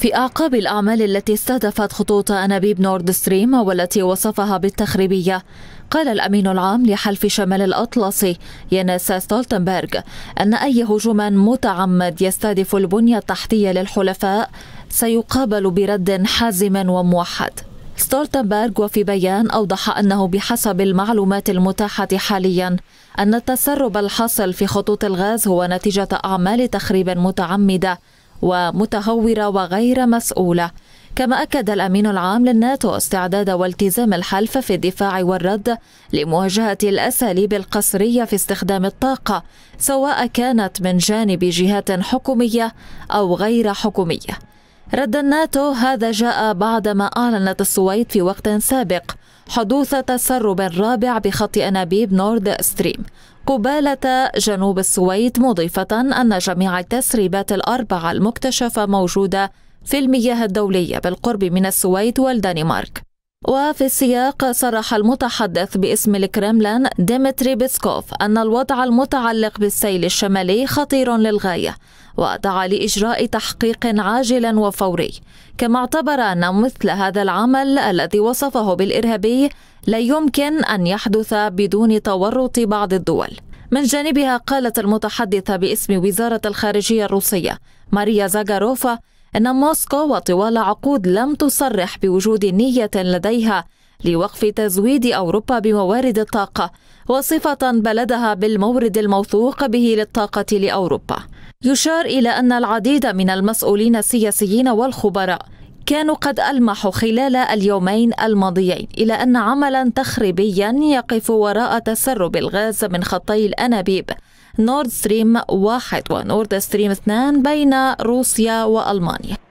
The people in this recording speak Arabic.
في أعقاب الأعمال التي استهدفت خطوط أنابيب نورد ستريم والتي وصفها بالتخريبية قال الأمين العام لحلف شمال الأطلسي يناس ستولتنبرغ أن أي هجوم متعمد يستهدف البنية التحتية للحلفاء سيقابل برد حازم وموحد ستولتنبرغ وفي بيان أوضح أنه بحسب المعلومات المتاحة حاليا أن التسرب الحاصل في خطوط الغاز هو نتيجة أعمال تخريب متعمدة ومتهورة وغير مسؤولة كما أكد الأمين العام للناتو استعداد والتزام الحلف في الدفاع والرد لمواجهة الأساليب القسرية في استخدام الطاقة سواء كانت من جانب جهات حكومية أو غير حكومية رد الناتو هذا جاء بعدما أعلنت السويد في وقت سابق حدوث تسرب رابع بخط أنابيب نورد ستريم قبالة جنوب السويد مضيفة أن جميع التسريبات الأربعة المكتشفة موجودة في المياه الدولية بالقرب من السويد والدنمارك وفي السياق صرح المتحدث باسم الكرملين ديمتري بيسكوف أن الوضع المتعلق بالسيل الشمالي خطير للغاية ودعا لإجراء تحقيق عاجل وفوري كما اعتبر أن مثل هذا العمل الذي وصفه بالإرهابي لا يمكن أن يحدث بدون تورط بعض الدول من جانبها قالت المتحدثة باسم وزارة الخارجية الروسية ماريا زاغاروفا أن موسكو وطوال عقود لم تصرح بوجود نية لديها لوقف تزويد أوروبا بموارد الطاقة وصفة بلدها بالمورد الموثوق به للطاقة لأوروبا يشار إلى أن العديد من المسؤولين السياسيين والخبراء كانوا قد ألمحوا خلال اليومين الماضيين إلى أن عملا تخريبيا يقف وراء تسرب الغاز من خطي الأنابيب نورد ستريم 1 ونورد ستريم 2 بين روسيا وألمانيا